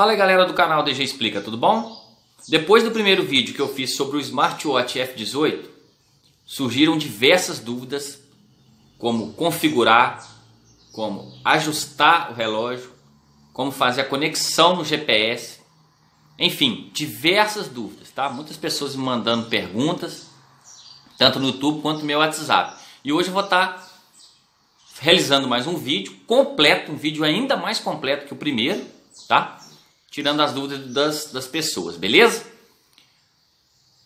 Fala galera do canal DG Explica, tudo bom? Depois do primeiro vídeo que eu fiz sobre o smartwatch F18, surgiram diversas dúvidas como configurar, como ajustar o relógio, como fazer a conexão no GPS, enfim, diversas dúvidas, tá? Muitas pessoas me mandando perguntas, tanto no YouTube quanto no meu WhatsApp. E hoje eu vou estar tá realizando mais um vídeo completo, um vídeo ainda mais completo que o primeiro, tá? tirando as dúvidas das, das pessoas, beleza?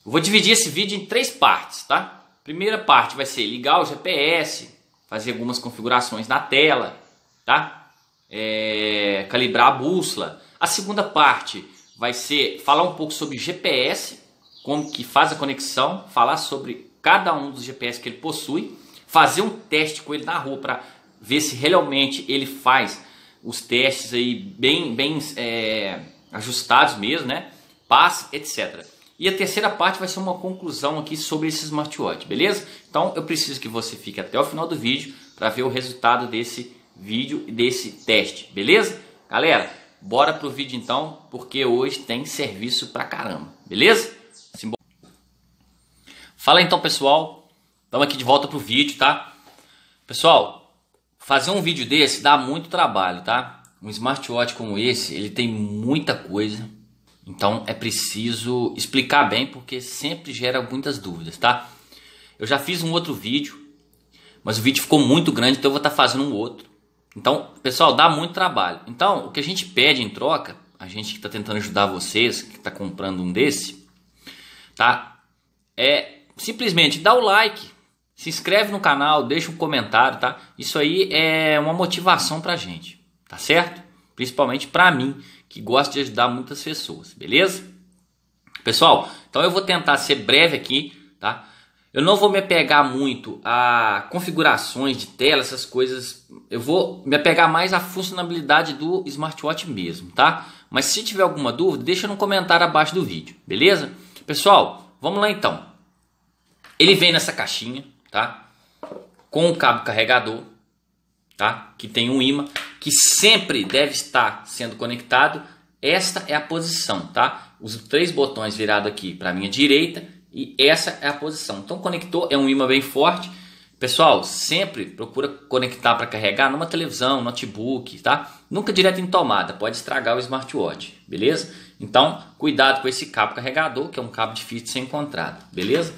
Eu vou dividir esse vídeo em três partes, tá? Primeira parte vai ser ligar o GPS, fazer algumas configurações na tela, tá? É, calibrar a bússola. A segunda parte vai ser falar um pouco sobre GPS, como que faz a conexão, falar sobre cada um dos GPS que ele possui, fazer um teste com ele na rua para ver se realmente ele faz os testes aí bem, bem é, ajustados mesmo, né? Paz, etc. E a terceira parte vai ser uma conclusão aqui sobre esse smartwatch, beleza? Então eu preciso que você fique até o final do vídeo para ver o resultado desse vídeo e desse teste, beleza? Galera, bora pro vídeo então, porque hoje tem serviço pra caramba, beleza? Simbora. Fala então pessoal, estamos aqui de volta pro vídeo, tá? Pessoal, Fazer um vídeo desse dá muito trabalho, tá? Um smartwatch como esse, ele tem muita coisa. Então é preciso explicar bem, porque sempre gera muitas dúvidas, tá? Eu já fiz um outro vídeo, mas o vídeo ficou muito grande, então eu vou estar tá fazendo um outro. Então, pessoal, dá muito trabalho. Então, o que a gente pede em troca, a gente que está tentando ajudar vocês, que está comprando um desse, tá? É simplesmente dar o like, se inscreve no canal, deixa um comentário, tá? Isso aí é uma motivação pra gente, tá certo? Principalmente pra mim, que gosto de ajudar muitas pessoas, beleza? Pessoal, então eu vou tentar ser breve aqui, tá? Eu não vou me apegar muito a configurações de tela, essas coisas. Eu vou me apegar mais à funcionalidade do smartwatch mesmo, tá? Mas se tiver alguma dúvida, deixa no comentário abaixo do vídeo, beleza? Pessoal, vamos lá então. Ele vem nessa caixinha, tá? Com o cabo carregador, tá? Que tem um imã que sempre deve estar sendo conectado. Esta é a posição, tá? Os três botões virado aqui para minha direita e essa é a posição. Então, conector é um imã bem forte. Pessoal, sempre procura conectar para carregar numa televisão, notebook, tá? Nunca direto em tomada, pode estragar o smartwatch, beleza? Então, cuidado com esse cabo carregador, que é um cabo difícil de ser encontrado, beleza?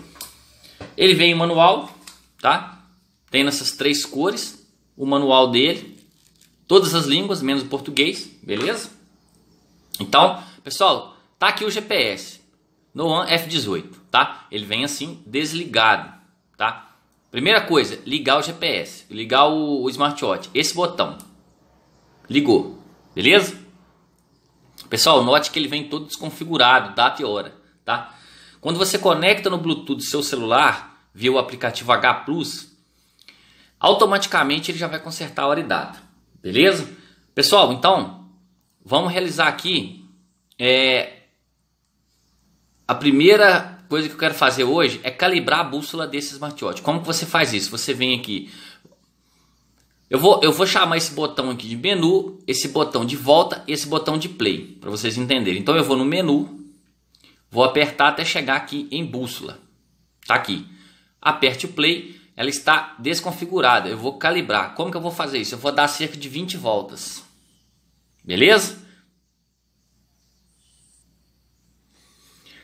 Ele vem em manual, tá? Tem nessas três cores, o manual dele, todas as línguas, menos o português, beleza? Então, pessoal, tá aqui o GPS, no F18, tá? Ele vem assim, desligado, tá? Primeira coisa, ligar o GPS, ligar o, o smartwatch, esse botão, ligou, beleza? Pessoal, note que ele vem todo desconfigurado, data e hora, tá? Quando você conecta no Bluetooth seu celular, via o aplicativo H Plus, automaticamente ele já vai consertar a hora e data, beleza? Pessoal, então vamos realizar aqui é, a primeira coisa que eu quero fazer hoje é calibrar a bússola desse smartwatch. Como que você faz isso? Você vem aqui, eu vou, eu vou chamar esse botão aqui de menu, esse botão de volta e esse botão de play, para vocês entenderem. Então eu vou no menu, vou apertar até chegar aqui em bússola. Tá aqui aperte o play, ela está desconfigurada. Eu vou calibrar. Como que eu vou fazer isso? Eu vou dar cerca de 20 voltas. Beleza?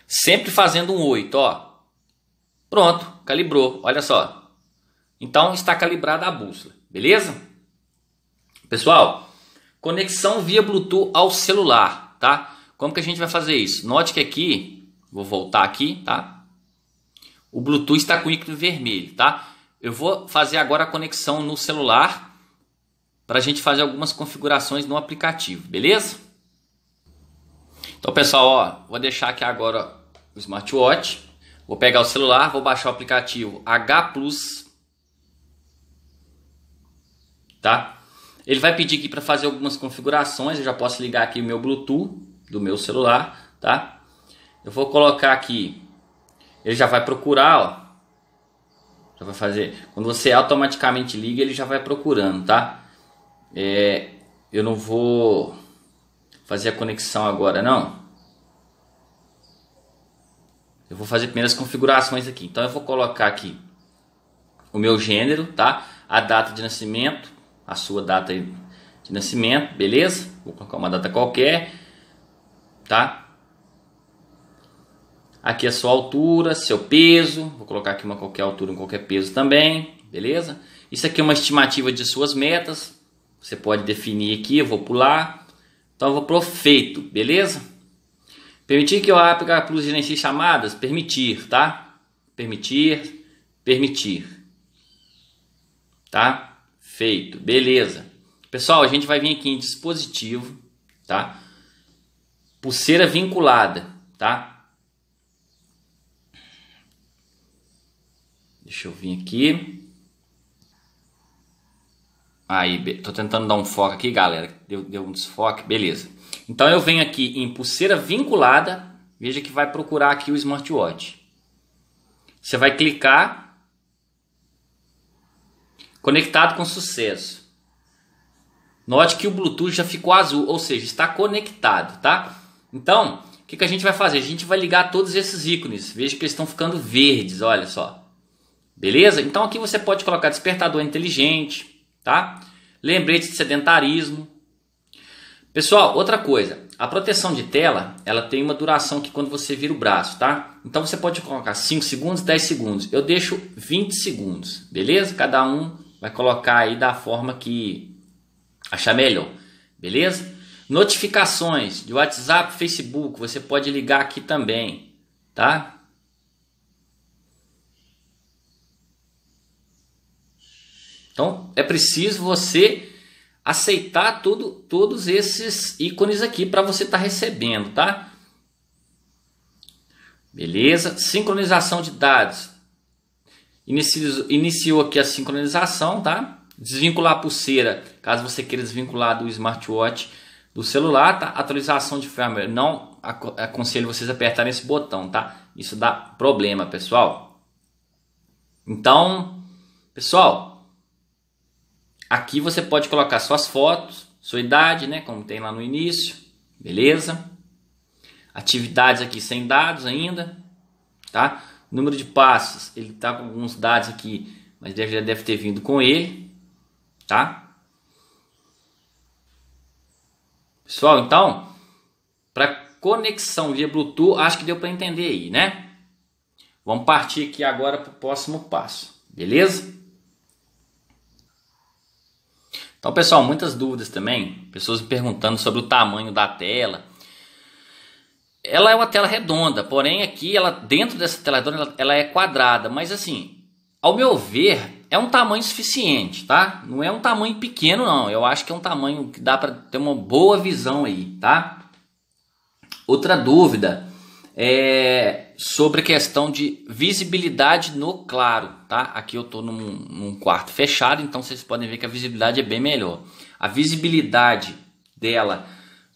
Sempre fazendo um 8, ó. Pronto, calibrou. Olha só. Então está calibrada a bússola, beleza? Pessoal, conexão via Bluetooth ao celular, tá? Como que a gente vai fazer isso? Note que aqui, vou voltar aqui, tá? O Bluetooth está com o ícone vermelho, tá? Eu vou fazer agora a conexão no celular para a gente fazer algumas configurações no aplicativo, beleza? Então, pessoal, ó, vou deixar aqui agora o smartwatch. Vou pegar o celular, vou baixar o aplicativo H tá? Ele vai pedir aqui para fazer algumas configurações. Eu já posso ligar aqui o meu Bluetooth do meu celular, tá? Eu vou colocar aqui ele já vai procurar, ó. Já vai fazer. Quando você automaticamente liga, ele já vai procurando, tá? É, eu não vou fazer a conexão agora, não. Eu vou fazer primeiras configurações aqui. Então eu vou colocar aqui o meu gênero, tá? A data de nascimento, a sua data de nascimento, beleza? Vou colocar uma data qualquer, tá? Aqui a é sua altura, seu peso. Vou colocar aqui uma qualquer altura, um qualquer peso também, beleza? Isso aqui é uma estimativa de suas metas. Você pode definir aqui, eu vou pular. Então eu vou pro feito, beleza? Permitir que eu aplique a plus gerenciar chamadas? Permitir, tá? Permitir, permitir. Tá? Feito, beleza. Pessoal, a gente vai vir aqui em dispositivo, tá? Pulseira vinculada, tá? Deixa eu vir aqui. Aí, tô tentando dar um foco aqui, galera. Deu, deu um desfoque, beleza. Então eu venho aqui em pulseira vinculada. Veja que vai procurar aqui o smartwatch. Você vai clicar. Conectado com sucesso. Note que o Bluetooth já ficou azul, ou seja, está conectado, tá? Então, o que, que a gente vai fazer? A gente vai ligar todos esses ícones. Veja que eles estão ficando verdes, olha só. Beleza? Então aqui você pode colocar despertador inteligente, tá? Lembrete de sedentarismo. Pessoal, outra coisa, a proteção de tela, ela tem uma duração que quando você vira o braço, tá? Então você pode colocar 5 segundos, 10 segundos. Eu deixo 20 segundos, beleza? Cada um vai colocar aí da forma que achar melhor, beleza? Notificações de WhatsApp, Facebook, você pode ligar aqui também, tá? Então é preciso você aceitar todos esses ícones aqui para você estar tá recebendo, tá? Beleza? Sincronização de dados. Inicio, iniciou aqui a sincronização, tá? Desvincular a pulseira, caso você queira desvincular do smartwatch do celular, tá? Atualização de firmware. Não aconselho vocês a apertarem esse botão, tá? Isso dá problema, pessoal. Então, pessoal, Aqui você pode colocar suas fotos, sua idade, né, como tem lá no início, beleza? Atividades aqui sem dados ainda, tá? Número de passos, ele tá com alguns dados aqui, mas deve, já deve ter vindo com ele, tá? Pessoal, então, para conexão via Bluetooth, acho que deu para entender aí, né? Vamos partir aqui agora para o próximo passo, beleza? Então, pessoal, muitas dúvidas também. Pessoas me perguntando sobre o tamanho da tela. Ela é uma tela redonda, porém aqui ela dentro dessa tela redonda ela, ela é quadrada, mas assim, ao meu ver, é um tamanho suficiente, tá? Não é um tamanho pequeno não. Eu acho que é um tamanho que dá para ter uma boa visão aí, tá? Outra dúvida é, sobre a questão de visibilidade no claro, tá? Aqui eu estou num, num, quarto fechado, então vocês podem ver que a visibilidade é bem melhor. A visibilidade dela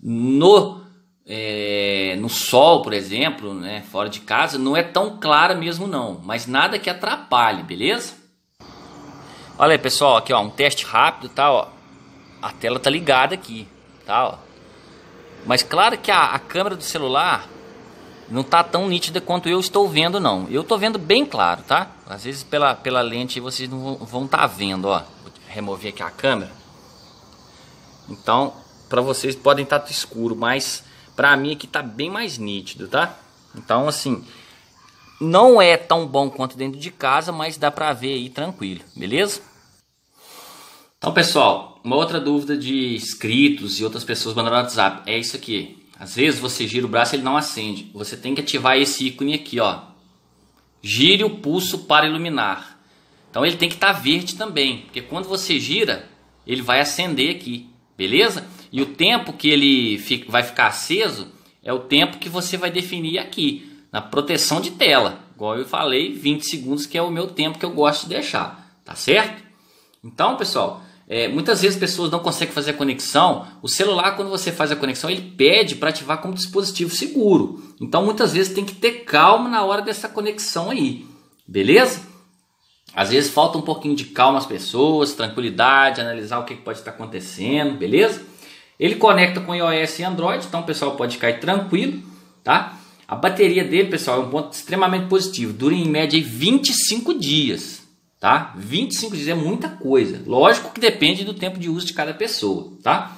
no é, no sol, por exemplo, né, fora de casa, não é tão clara mesmo não, mas nada que atrapalhe, beleza? Olha aí, pessoal, aqui ó, um teste rápido, tá? Ó, a tela tá ligada aqui, tá? Ó. Mas claro que a, a câmera do celular não está tão nítida quanto eu estou vendo, não. Eu estou vendo bem claro, tá? Às vezes pela, pela lente vocês não vão estar tá vendo, ó. Vou remover aqui a câmera. Então, para vocês podem estar tá escuro, mas para mim aqui está bem mais nítido, tá? Então, assim, não é tão bom quanto dentro de casa, mas dá para ver aí tranquilo, beleza? Então, pessoal, uma outra dúvida de inscritos e outras pessoas mandando no WhatsApp é isso aqui. Às vezes você gira o braço e ele não acende. Você tem que ativar esse ícone aqui, ó. Gire o pulso para iluminar. Então ele tem que estar tá verde também, porque quando você gira, ele vai acender aqui, beleza? E o tempo que ele fica, vai ficar aceso é o tempo que você vai definir aqui, na proteção de tela. Igual eu falei, 20 segundos que é o meu tempo que eu gosto de deixar, tá certo? Então, pessoal, é, muitas vezes pessoas não conseguem fazer a conexão. O celular, quando você faz a conexão, ele pede para ativar como dispositivo seguro. Então, muitas vezes tem que ter calma na hora dessa conexão aí, beleza? Às vezes falta um pouquinho de calma às pessoas, tranquilidade, analisar o que pode estar acontecendo, beleza? Ele conecta com iOS e Android, então o pessoal pode cair tranquilo, tá? A bateria dele, pessoal, é um ponto extremamente positivo. Dura em média 25 dias tá? 25 dias é muita coisa. Lógico que depende do tempo de uso de cada pessoa, tá?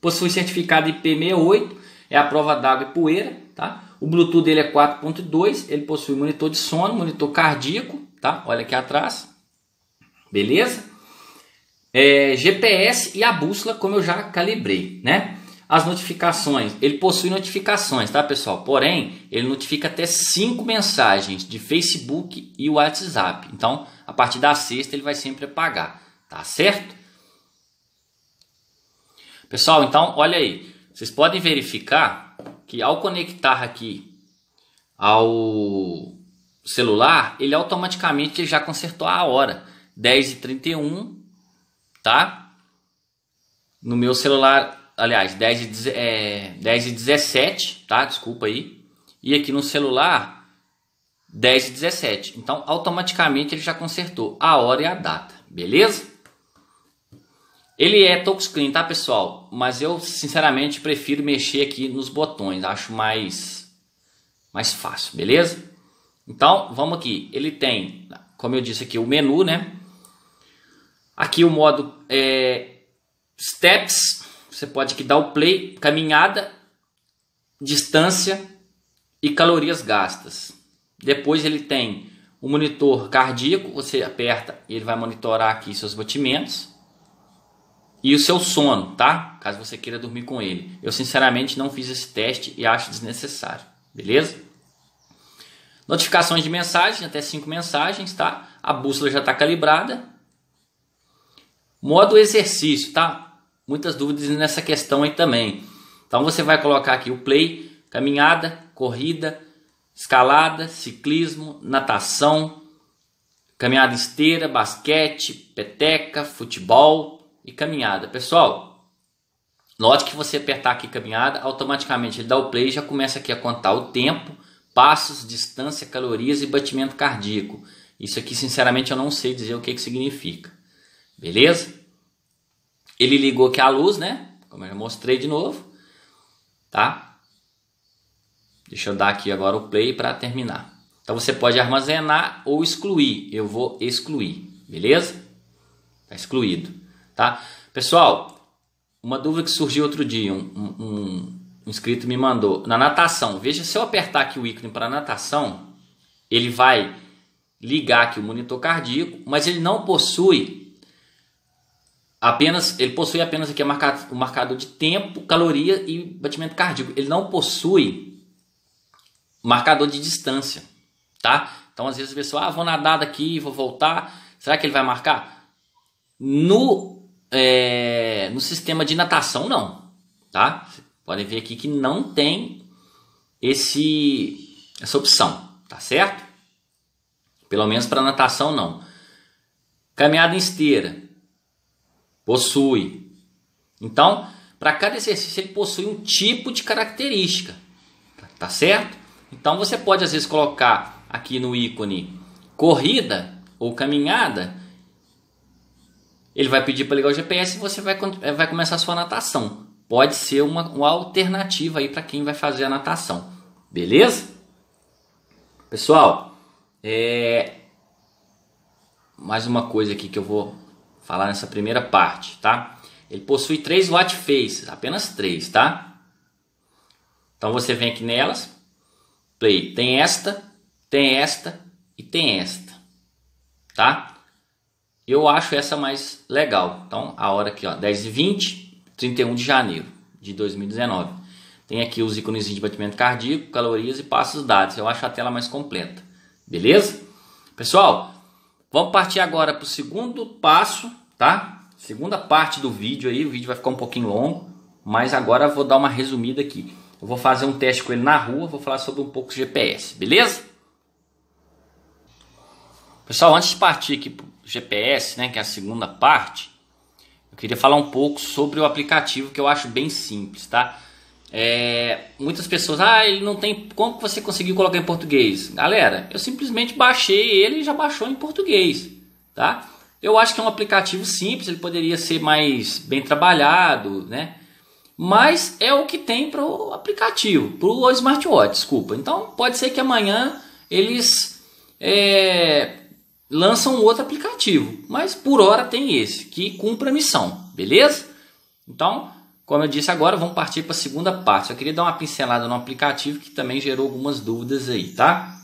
Possui certificado IP68, é a prova d'água e poeira, tá? O Bluetooth dele é 4.2, ele possui monitor de sono, monitor cardíaco, tá? Olha aqui atrás. Beleza? É, GPS e a bússola, como eu já calibrei, né? As notificações, ele possui notificações, tá pessoal? Porém, ele notifica até cinco mensagens de Facebook e WhatsApp. Então, a partir da sexta ele vai sempre apagar, tá certo? Pessoal, então olha aí, vocês podem verificar que ao conectar aqui ao celular, ele automaticamente já consertou a hora, 10h31, tá? No meu celular aliás, 10 e, é, 10 e 17, tá? Desculpa aí. E aqui no celular, 10 e 17. Então, automaticamente ele já consertou a hora e a data, beleza? Ele é touchscreen, tá, pessoal? Mas eu, sinceramente, prefiro mexer aqui nos botões. Acho mais, mais fácil, beleza? Então, vamos aqui. Ele tem, como eu disse aqui, o menu, né? Aqui o modo é, Steps, você pode aqui dar o play, caminhada, distância e calorias gastas. Depois ele tem o monitor cardíaco, você aperta e ele vai monitorar aqui seus batimentos e o seu sono, tá? Caso você queira dormir com ele. Eu sinceramente não fiz esse teste e acho desnecessário, beleza? Notificações de mensagem, até 5 mensagens, tá? A bússola já está calibrada. Modo exercício, tá? muitas dúvidas nessa questão aí também. Então você vai colocar aqui o play, caminhada, corrida, escalada, ciclismo, natação, caminhada esteira, basquete, peteca, futebol e caminhada. Pessoal, note que você apertar aqui caminhada, automaticamente ele dá o play e já começa aqui a contar o tempo, passos, distância, calorias e batimento cardíaco. Isso aqui, sinceramente, eu não sei dizer o que, que significa. Beleza? Ele ligou aqui a luz, né? Como eu já mostrei de novo, tá? Deixa eu dar aqui agora o play para terminar. Então você pode armazenar ou excluir. Eu vou excluir, beleza? Tá excluído, tá? Pessoal, uma dúvida que surgiu outro dia, um, um, um inscrito me mandou. Na natação, veja se eu apertar aqui o ícone para natação, ele vai ligar aqui o monitor cardíaco, mas ele não possui Apenas, ele possui apenas aqui o marcador, de tempo, caloria e batimento cardíaco. Ele não possui marcador de distância, tá? Então às vezes a pessoa, ah, vou nadar daqui, vou voltar. Será que ele vai marcar? No, é, no sistema de natação, não, tá? Podem ver aqui que não tem esse essa opção, tá certo? Pelo menos para natação não. Caminhada em esteira. Possui. Então, para cada exercício ele possui um tipo de característica. Tá certo? Então você pode às vezes colocar aqui no ícone corrida ou caminhada. Ele vai pedir para ligar o GPS e você vai, eh, vai começar a sua natação. Pode ser uma, uma alternativa aí para quem vai fazer a natação. Beleza? Pessoal, é... mais uma coisa aqui que eu vou falar nessa primeira parte, tá? Ele possui três watch faces, apenas três, tá? Então você vem aqui nelas, play, tem esta, tem esta e tem esta, tá? Eu acho essa mais legal. Então a hora aqui, ó, 10 e 20, 31 de janeiro de 2019. Tem aqui os ícones de batimento cardíaco, calorias e passos dados. Eu acho a tela mais completa. Beleza? Pessoal, Vamos partir agora para o segundo passo, tá? Segunda parte do vídeo aí, o vídeo vai ficar um pouquinho longo, mas agora vou dar uma resumida aqui. Eu vou fazer um teste com ele na rua, vou falar sobre um pouco GPS, beleza? Pessoal, antes de partir aqui para o GPS, né, que é a segunda parte, eu queria falar um pouco sobre o aplicativo que eu acho bem simples, tá? É, muitas pessoas, ah, ele não tem. Como que você conseguiu colocar em português? Galera, eu simplesmente baixei ele e já baixou em português, tá? Eu acho que é um aplicativo simples, ele poderia ser mais bem trabalhado, né? Mas é o que tem para o aplicativo, para o smartwatch, desculpa. Então pode ser que amanhã eles é, lançam outro aplicativo, mas por hora tem esse que cumpre a missão, beleza? Então como eu disse agora, vamos partir para a segunda parte. Só queria dar uma pincelada no aplicativo que também gerou algumas dúvidas aí, tá?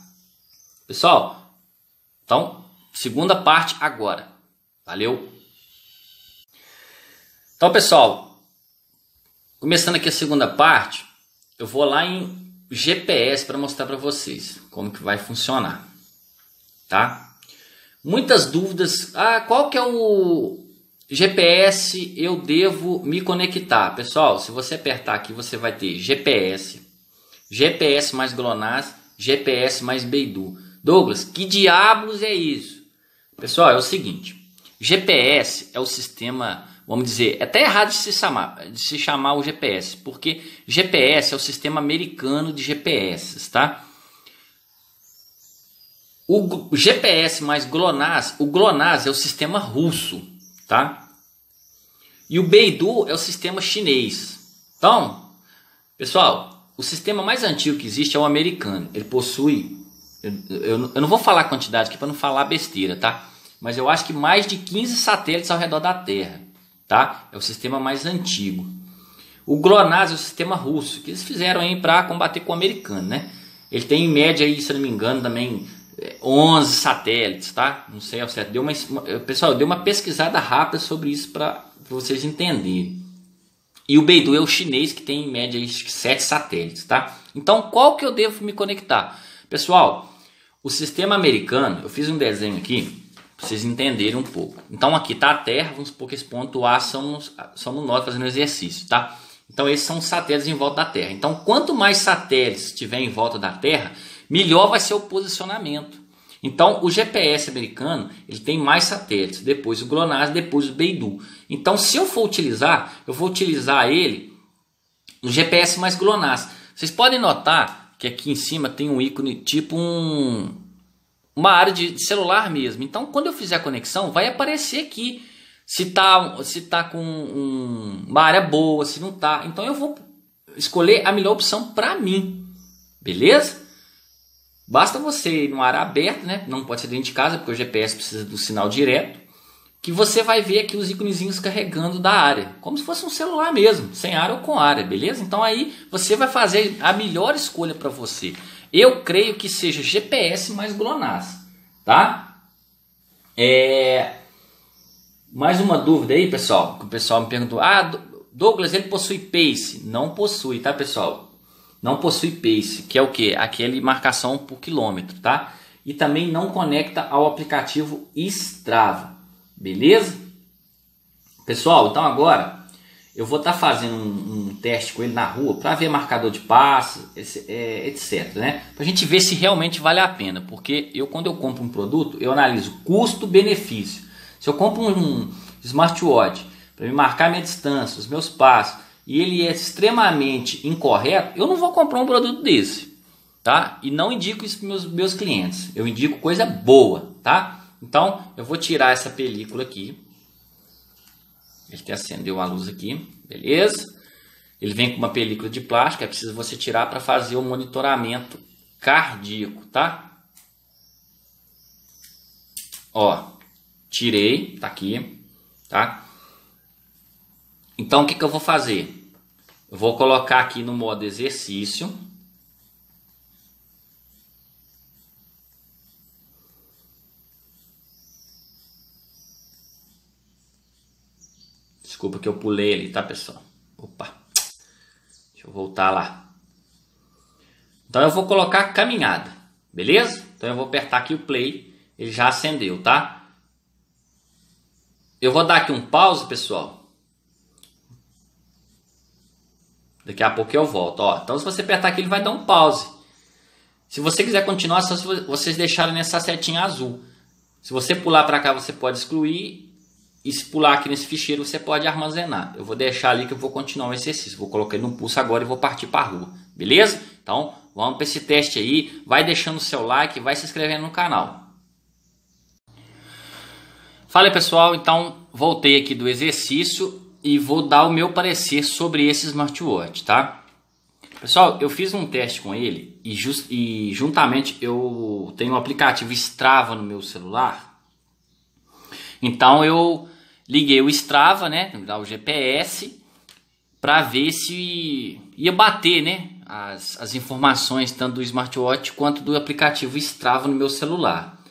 Pessoal, então, segunda parte agora. Valeu! Então, pessoal, começando aqui a segunda parte, eu vou lá em GPS para mostrar para vocês como que vai funcionar, tá? Muitas dúvidas. Ah, qual que é o GPS eu devo me conectar. Pessoal, se você apertar aqui, você vai ter GPS, GPS mais GLONASS, GPS mais Beidou. Douglas, que diabos é isso? Pessoal, é o seguinte, GPS é o sistema, vamos dizer, é até errado de se chamar, de se chamar o GPS, porque GPS é o sistema americano de GPS, tá? O GPS mais GLONASS, o GLONASS é o sistema russo, tá? E o Beidou é o sistema chinês. Então, pessoal, o sistema mais antigo que existe é o americano. Ele possui, eu, eu, eu não vou falar a quantidade aqui para não falar besteira, tá? Mas eu acho que mais de 15 satélites ao redor da Terra, tá? É o sistema mais antigo. O GLONASS é o sistema russo, que eles fizeram aí para combater com o americano, né? Ele tem em média aí, se não me engano, também 11 satélites, tá? Não sei ao certo. Deu uma, eh, pessoal, eu dei uma pesquisada rápida sobre isso para vocês entenderem. E o Beidou é o chinês que tem em média 7 satélites, tá? Então, qual que eu devo me conectar? Pessoal, o sistema americano, eu fiz um desenho aqui para vocês entenderem um pouco. Então, aqui tá a Terra, vamos supor que esse ponto A somos, somos nós fazendo exercício, tá? Então, esses são os satélites em volta da Terra. Então, quanto mais satélites tiver em volta da Terra, melhor vai ser o posicionamento. Então, o GPS americano ele tem mais satélites, depois o GLONASS, depois o Beidou. Então, se eu for utilizar, eu vou utilizar ele no GPS mais GLONASS. Vocês podem notar que aqui em cima tem um ícone tipo um, uma área de celular mesmo. Então, quando eu fizer a conexão, vai aparecer aqui se está se tá com um, uma área boa, se não está. Então, eu vou escolher a melhor opção para mim, beleza? Basta você ir no ar aberto né? Não pode ser dentro de casa, porque o GPS precisa do sinal direto. Que você vai ver aqui os íconezinhos carregando da área, como se fosse um celular mesmo, sem área ou com área, beleza? Então aí você vai fazer a melhor escolha para você. Eu creio que seja GPS mais GLONASS, tá? É... Mais uma dúvida aí, pessoal, que o pessoal me perguntou: "Ah, Douglas, ele possui pace?" Não possui, tá, pessoal? não possui pace, que é o que? Aquele marcação por quilômetro, tá? E também não conecta ao aplicativo Strava, beleza? Pessoal, então agora eu vou estar tá fazendo um, um, teste com ele na rua para ver marcador de passo, é, etc, né? Para a gente ver se realmente vale a pena, porque eu quando eu compro um produto eu analiso custo-benefício. Se eu compro um smartwatch para me marcar minha distância, os meus passos e ele é extremamente incorreto, eu não vou comprar um produto desse, tá? E não indico isso para meus meus clientes. Eu indico coisa boa, tá? Então, eu vou tirar essa película aqui. Ele até acendeu a luz aqui, beleza? Ele vem com uma película de plástico, é preciso você tirar para fazer o monitoramento cardíaco, tá? Ó, tirei, tá aqui, tá? Então o que, que eu vou fazer? Eu vou colocar aqui no modo exercício. Desculpa que eu pulei ali, tá, pessoal? Opa. Deixa eu voltar lá. Então eu vou colocar caminhada, beleza? Então eu vou apertar aqui o play, ele já acendeu, tá? Eu vou dar aqui um pause, pessoal, Daqui a pouco eu volto. Ó, então, se você apertar aqui, ele vai dar um pause. Se você quiser continuar, só se vocês deixarem nessa setinha azul. Se você pular para cá, você pode excluir. E se pular aqui nesse ficheiro, você pode armazenar. Eu vou deixar ali que eu vou continuar o exercício. Vou colocar no pulso agora e vou partir para a rua. Beleza? Então, vamos para esse teste aí. Vai deixando o seu like, vai se inscrevendo no canal. Fala pessoal, então voltei aqui do exercício e vou dar o meu parecer sobre esse smartwatch, tá? Pessoal, eu fiz um teste com ele e, just, e juntamente eu tenho um aplicativo Strava no meu celular. Então eu liguei o Strava, né, o GPS, para ver se ia bater, né, as, as informações tanto do smartwatch quanto do aplicativo Strava no meu celular.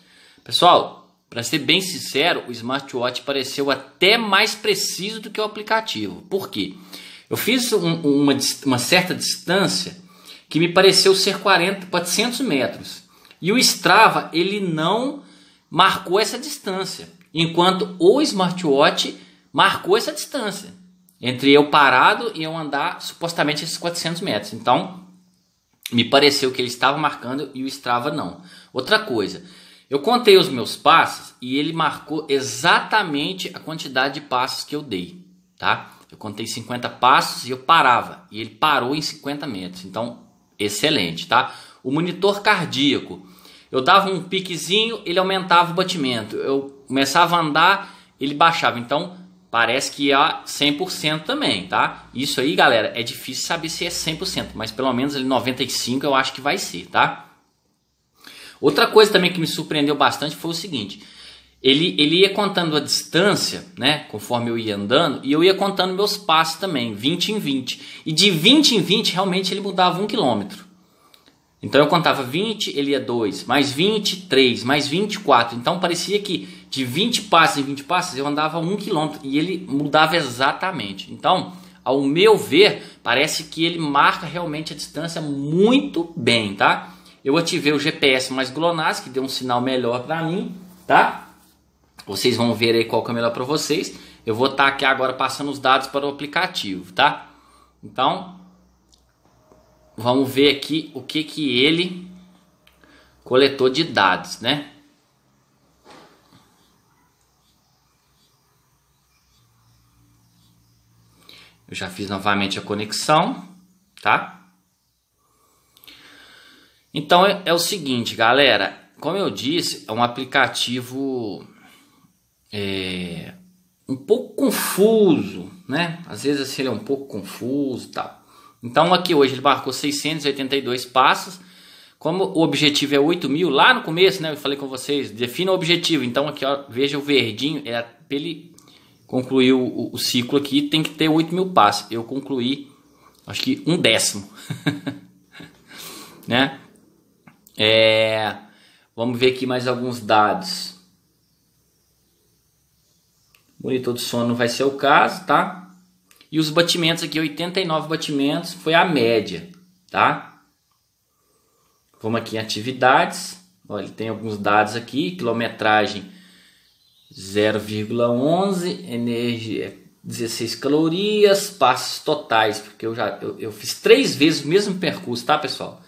Pessoal, para ser bem sincero, o smartwatch pareceu até mais preciso do que o aplicativo. Por quê? Eu fiz um, uma, uma, certa distância que me pareceu ser 40, 400 metros. E o Strava ele não marcou essa distância, enquanto o smartwatch marcou essa distância entre eu parado e eu andar supostamente esses 400 metros. Então me pareceu que ele estava marcando e o Strava não. Outra coisa, eu contei os meus passos e ele marcou exatamente a quantidade de passos que eu dei, tá? Eu contei 50 passos e eu parava, e ele parou em 50 metros. Então, excelente, tá? O monitor cardíaco. Eu dava um piquezinho, ele aumentava o batimento. Eu começava a andar, ele baixava. Então, parece que é 100% também, tá? Isso aí, galera, é difícil saber se é 100%, mas pelo menos ele 95 eu acho que vai ser, tá? Outra coisa também que me surpreendeu bastante foi o seguinte: ele, ele ia contando a distância, né? Conforme eu ia andando, e eu ia contando meus passos também, 20 em 20. E de 20 em 20, realmente ele mudava um quilômetro. Então eu contava 20, ele ia 2, mais 20, 3, mais 24. Então parecia que de 20 passos em 20 passos eu andava um quilômetro e ele mudava exatamente. Então, ao meu ver, parece que ele marca realmente a distância muito bem, tá? Eu ativei o GPS mais GLONASS, que deu um sinal melhor para mim, tá? Vocês vão ver aí qual que é melhor para vocês. Eu vou estar tá aqui agora passando os dados para o aplicativo, tá? Então, vamos ver aqui o que que ele coletou de dados, né? Eu já fiz novamente a conexão, tá? Então é, é o seguinte, galera. Como eu disse, é um aplicativo é, um pouco confuso, né? Às vezes assim, ele é um pouco confuso e tal. Então aqui hoje ele marcou 682 passos. Como o objetivo é 8 mil, lá no começo, né? Eu falei com vocês, defina o objetivo. Então aqui, ó, veja o verdinho, é para ele concluir o, o, ciclo aqui, tem que ter 8 mil passos. Eu concluí, acho que um décimo, né? É, vamos ver aqui mais alguns dados. Monitor do sono vai ser o caso, tá? E os batimentos aqui, 89 batimentos, foi a média, tá? Vamos aqui em atividades. Olha, tem alguns dados aqui, quilometragem 0,11, energia 16 é, calorias, passos totais, porque eu já eu, eu fiz três vezes o mesmo percurso, tá, pessoal?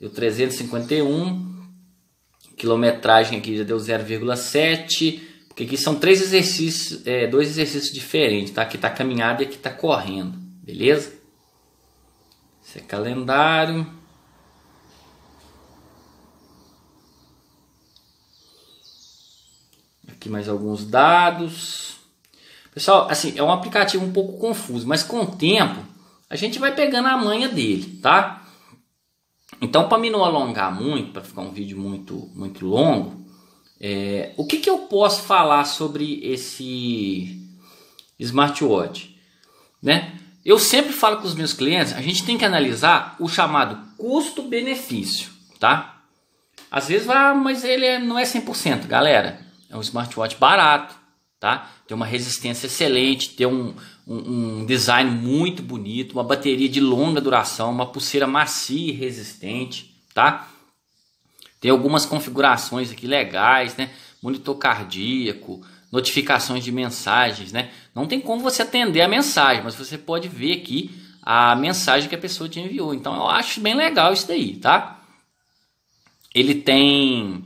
Deu 351. Quilometragem aqui já deu 0,7. Porque aqui são três exercícios, é, dois exercícios diferentes, tá? Aqui tá caminhada e aqui tá correndo, beleza? Esse é calendário. Aqui mais alguns dados. Pessoal, assim, é um aplicativo um pouco confuso, mas com o tempo a gente vai pegando a manha dele, tá? Então, para me não alongar muito, para ficar um vídeo muito, muito longo, é, o que, que eu posso falar sobre esse smartwatch? Né? Eu sempre falo com os meus clientes, a gente tem que analisar o chamado custo-benefício, tá? Às vezes, ah, mas ele é, não é 100%, galera. É um smartwatch barato, tá? Tem uma resistência excelente, tem um, um, design muito bonito, uma bateria de longa duração, uma pulseira macia e resistente, tá? Tem algumas configurações aqui legais, né? Monitor cardíaco, notificações de mensagens, né? Não tem como você atender a mensagem, mas você pode ver aqui a mensagem que a pessoa te enviou. Então eu acho bem legal isso daí, tá? Ele tem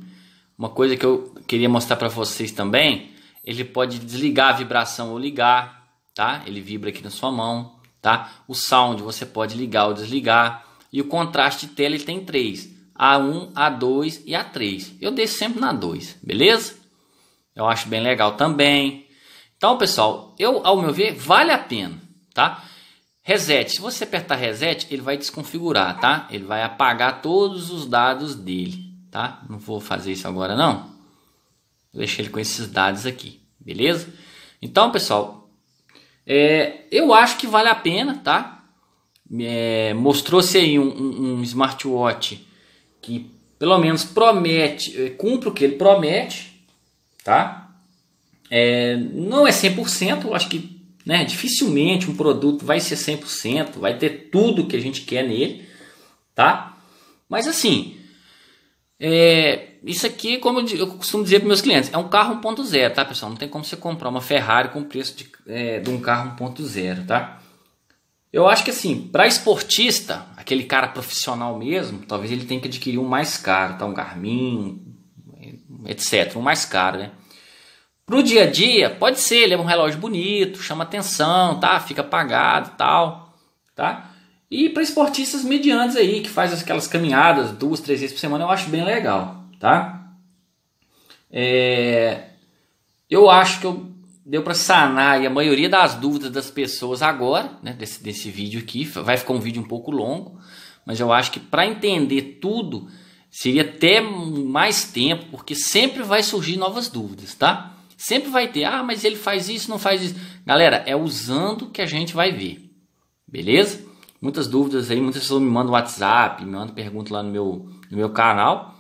uma coisa que eu queria mostrar para vocês também. Ele pode desligar a vibração ou ligar tá? Ele vibra aqui na sua mão, tá? O sound você pode ligar ou desligar. E o contraste de tela ele tem três: A1, A2 e A3. Eu deixo sempre na 2, beleza? Eu acho bem legal também. Então, pessoal, eu ao meu ver vale a pena, tá? Reset. Se você apertar reset, ele vai desconfigurar, tá? Ele vai apagar todos os dados dele, tá? Não vou fazer isso agora não. Eu deixei ele com esses dados aqui, beleza? Então, pessoal, é, eu acho que vale a pena, tá? É, Mostrou-se aí um, um, smartwatch que pelo menos promete, é, cumpre o que ele promete, tá? É, não é 100%, eu acho que né, dificilmente um produto vai ser 100%, vai ter tudo que a gente quer nele, tá? Mas assim, é, isso aqui, como eu costumo dizer para meus clientes, é um carro 1.0, tá pessoal? Não tem como você comprar uma Ferrari com o preço de, é, de um carro 1.0, tá? Eu acho que assim, para esportista, aquele cara profissional mesmo, talvez ele tenha que adquirir um mais caro, tá? Um Garmin, etc. Um mais caro, né? Pro dia a dia, pode ser, leva um relógio bonito, chama atenção, tá? Fica apagado tal, tá? E para esportistas medianos aí, que faz aquelas caminhadas duas, três vezes por semana, eu acho bem legal, tá? É... Eu acho que eu... deu para sanar a maioria das dúvidas das pessoas agora, né, desse, desse vídeo aqui. Vai ficar um vídeo um pouco longo, mas eu acho que para entender tudo seria até mais tempo, porque sempre vai surgir novas dúvidas, tá? Sempre vai ter, ah, mas ele faz isso, não faz isso. Galera, é usando que a gente vai ver, beleza? muitas dúvidas aí, muitas pessoas me mandam WhatsApp, me mandam pergunta lá no meu, no meu canal.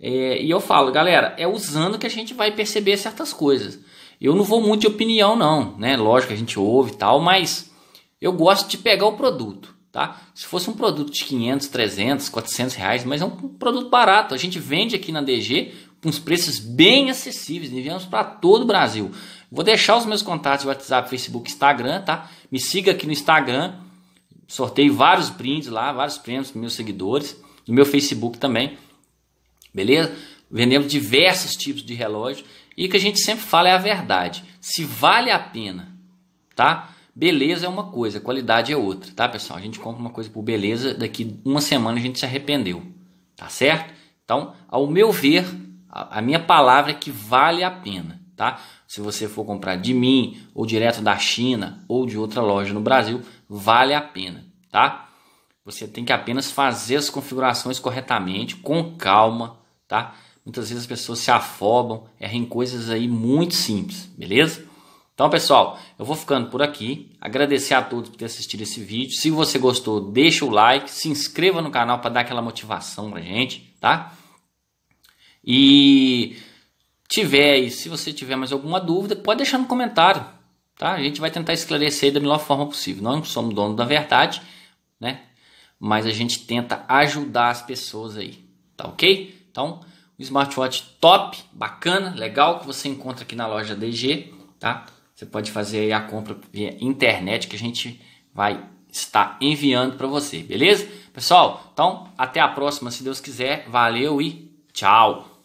É, e eu falo, galera, é usando que a gente vai perceber certas coisas. Eu não vou muito de opinião, não, né? Lógico, a gente ouve e tal, mas eu gosto de pegar o produto, tá? Se fosse um produto de 500, 300, 400 reais, mas é um produto barato. A gente vende aqui na DG com os preços bem acessíveis, enviamos para todo o Brasil. Vou deixar os meus contatos, WhatsApp, Facebook, Instagram, tá? Me siga aqui no Instagram, sorteio vários brindes lá, vários prêmios para meus seguidores, no meu Facebook também, beleza? Vendemos diversos tipos de relógio e o que a gente sempre fala é a verdade. Se vale a pena, tá? Beleza é uma coisa, qualidade é outra, tá, pessoal? A gente compra uma coisa por beleza, daqui uma semana a gente se arrependeu, tá certo? Então, ao meu ver, a minha palavra é que vale a pena, tá? Se você for comprar de mim, ou direto da China, ou de outra loja no Brasil, vale a pena, tá? Você tem que apenas fazer as configurações corretamente, com calma, tá? Muitas vezes as pessoas se afobam, erram coisas aí muito simples, beleza? Então, pessoal, eu vou ficando por aqui. Agradecer a todos por ter assistido esse vídeo. Se você gostou, deixa o like, se inscreva no canal para dar aquela motivação pra gente, tá? E tiver aí, se você tiver mais alguma dúvida, pode deixar no comentário. Tá? A gente vai tentar esclarecer da melhor forma possível. não somos dono da verdade, né? Mas a gente tenta ajudar as pessoas aí, tá ok? Então, um smartwatch top, bacana, legal que você encontra aqui na loja DG, tá? Você pode fazer a compra via internet que a gente vai estar enviando para você, beleza? Pessoal, então até a próxima, se Deus quiser. Valeu e tchau.